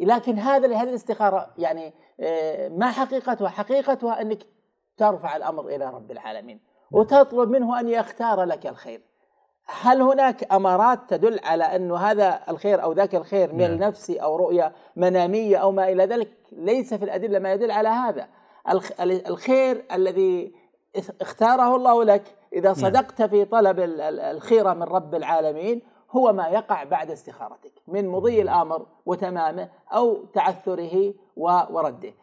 لكن هذا هذه الاستخاره يعني آه، ما حقيقتها؟ حقيقتها انك ترفع الامر الى رب العالمين نعم. وتطلب منه ان يختار لك الخير. هل هناك امارات تدل على انه هذا الخير او ذاك الخير ميل نعم. نفسي او رؤيه مناميه او ما الى ذلك؟ ليس في الادله ما يدل على هذا. الخير الذي اختاره الله لك اذا نعم. صدقت في طلب الخيره من رب العالمين هو ما يقع بعد استخارتك من مضي الامر وتمامه او تعثره ورده